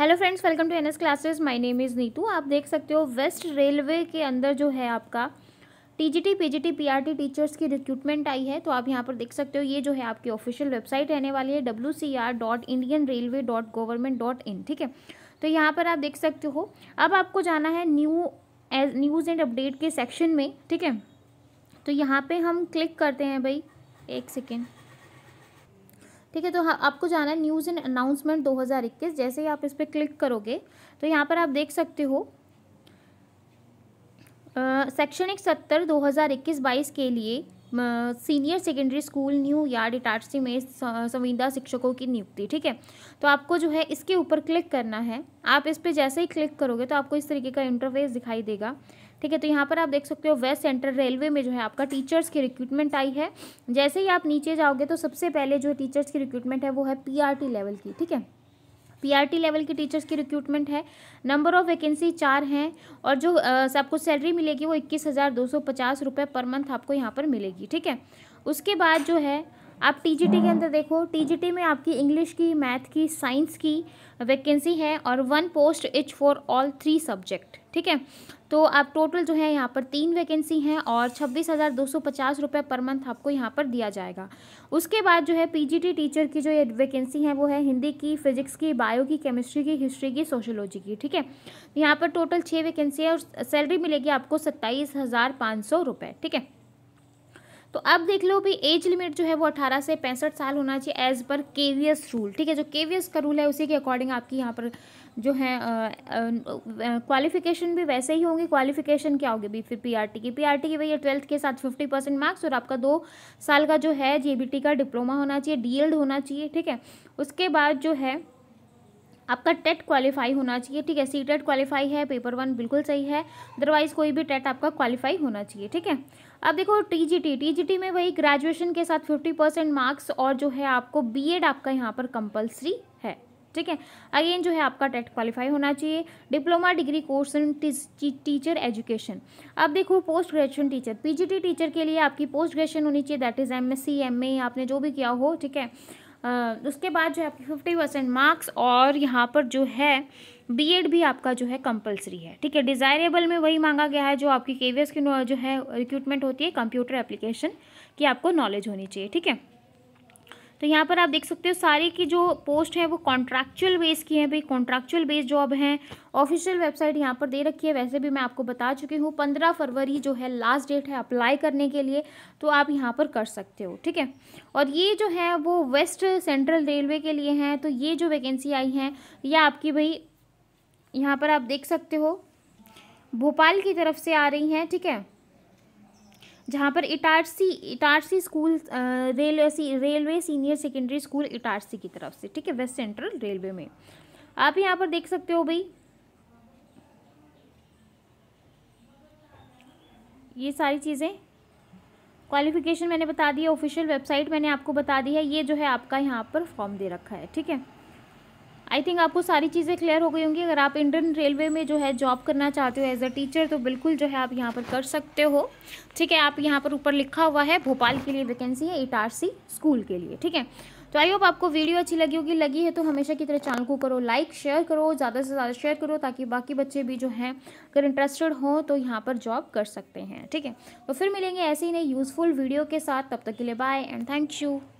Hello friends welcome to N S classes my name is Neetu आप देख सकते हो वेस्ट रेलवे के अंदर जो है आपका टीजीटी पीजीटी पीआरटी टीचर्स की रिक्रूटमेंट आई है तो आप यहाँ पर देख सकते हो ये जो है आपकी ऑफिशियल वेबसाइट रहने वाली है W C R dot Indian railway dot government dot in ठीक है तो यहाँ पर आप देख सकते हो अब आपको जाना है new age news and update के सेक्शन में ठीक है तो यहाँ पर हम क्लिक करते हैं भाई एक सेकेंड ठीक है तो हाँ, आपको जाना है न्यूज़ एंड अनाउंसमेंट 2021 जैसे ही आप इस पर क्लिक करोगे तो यहाँ पर आप देख सकते हो शैक्षणिक सत्तर 2021-22 के लिए senior secondary school new yard Itarsi में संविदा शिक्षकों की नियुक्ति ठीक है तो आपको जो है इसके ऊपर क्लिक करना है आप इस पर जैसे ही क्लिक करोगे तो आपको इस तरीके का इंटरफेस दिखाई देगा ठीक है तो यहाँ पर आप देख सकते हो वेस्ट सेंट्रल रेलवे में जो है आपका टीचर्स की रिक्रूटमेंट आई है जैसे ही आप नीचे जाओगे तो सबसे पहले जो टीचर्स की रिक्रूटमेंट है वो है पी लेवल की ठीक है पीआरटी लेवल की टीचर्स की रिक्रूटमेंट है नंबर ऑफ वैकेंसी चार हैं और जो आपको सैलरी मिलेगी वो इक्कीस हज़ार दो सौ पचास रुपये पर मंथ आपको यहाँ पर मिलेगी ठीक है उसके बाद जो है आप टीजीटी के हाँ। अंदर देखो टीजीटी में आपकी इंग्लिश की मैथ की साइंस की वैकेंसी है और one post each for all three subject ठीक है तो आप टोटल जो है यहाँ पर तीन वैकेंसी हैं और छब्बीस हज़ार दो सौ पचास रुपये पर मंथ आपको यहाँ पर दिया जाएगा उसके बाद जो है पीजीटी टीचर की जो ये वैकेंसी है वो है हिंदी की फिजिक्स की बायो की केमिस्ट्री की हिस्ट्री की सोशोलॉजी की ठीक है यहाँ पर टोटल छः वैकेंसी है और सैलरी मिलेगी आपको सत्ताईस हज़ार पाँच सौ रुपये ठीक है तो अब देख लो भी एज लिमिट जो है वो अठारह से पैंसठ साल होना चाहिए एज पर केवीएस रूल ठीक है जो केवीएस का रूल है उसी के अकॉर्डिंग आपकी यहाँ पर जो है क्वालिफिकेशन भी वैसे ही होंगे क्वालिफिकेशन क्या होगी भी फिर पीआरटी की पीआरटी की भैया ट्वेल्थ के साथ फिफ्टी परसेंट मार्क्स और आपका दो साल का जो है जेबीटी e का डिप्लोमा होना चाहिए डीएलड e होना चाहिए ठीक है उसके बाद जो है आपका टेट क्वालिफाई होना चाहिए ठीक है सी टेट क्वालिफाई है पेपर वन बिल्कुल सही है अदरवाइज कोई भी टेट आपका क्वालिफाई होना चाहिए ठीक है अब देखो टीजीटी टीजीटी में वही ग्रेजुएशन के साथ फिफ्टी परसेंट मार्क्स और जो है आपको बीएड आपका यहाँ पर कंपलसरी है ठीक है अगेन जो है आपका टेट क्वालिफाई होना चाहिए diploma degree course in teacher education अब देखो post graduation teacher PGT teacher के लिए आपकी पोस्ट ग्रेजुएशन होनी चाहिए दैट इज़ एमएससी एमए आपने जो भी किया हो ठीक है उसके बाद जो है आपकी फिफ्टी परसेंट मार्क्स और यहाँ पर जो है बीएड भी आपका जो है कंपलसरी है ठीक है डिज़ायरेबल में वही मांगा गया है जो आपकी के की जो है रिक्रूटमेंट होती है कंप्यूटर एप्लीकेशन की आपको नॉलेज होनी चाहिए ठीक है तो यहाँ पर आप देख सकते हो सारे की जो पोस्ट है वो कॉन्ट्रैक्चुअल बेस की है भाई कॉन्ट्रैक्चुअल बेस जॉब हैं ऑफिशियल वेबसाइट यहाँ पर दे रखी है वैसे भी मैं आपको बता चुकी हूँ पंद्रह फरवरी जो है लास्ट डेट है अप्लाई करने के लिए तो आप यहाँ पर कर सकते हो ठीक है और ये जो है वो वेस्ट सेंट्रल रेलवे के लिए हैं तो ये जो वैकेंसी आई है यह आपकी भाई यहाँ पर आप देख सकते हो भोपाल की तरफ से आ रही हैं ठीक है जहाँ पर Itarsi Itarsi school railway C railway senior secondary school Itarsi की तरफ से ठीक है वेस्ट सेंट्रल रेलवे में आप यहाँ पर देख सकते हो भाई ये सारी चीज़ें क्वालिफिकेशन मैंने बता दी है ऑफिशियल वेबसाइट मैंने आपको बता दी है ये जो है आपका यहाँ पर फॉर्म दे रखा है ठीक है आई थिंक आपको सारी चीज़ें क्लियर हो गई होंगी अगर आप इंडियन रेलवे में जो है जॉब करना चाहते हो एज अ टीचर तो बिल्कुल जो है आप यहाँ पर कर सकते हो ठीक है आप यहाँ पर ऊपर लिखा हुआ है भोपाल के लिए वैकेंसी है इटारसी स्कूल के लिए ठीक है तो आई होप आपको वीडियो अच्छी लगी होगी लगी है तो हमेशा की तरह चैनल को करो लाइक शेयर करो ज़्यादा से ज़्यादा शेयर करो ताकि बाकी बच्चे भी जो हैं अगर इंटरेस्टेड हों तो यहाँ पर जॉब कर सकते हैं ठीक है तो फिर मिलेंगे ऐसे ही नई यूज़फुल वीडियो के साथ तब तक के लिए बाय एंड थैंक यू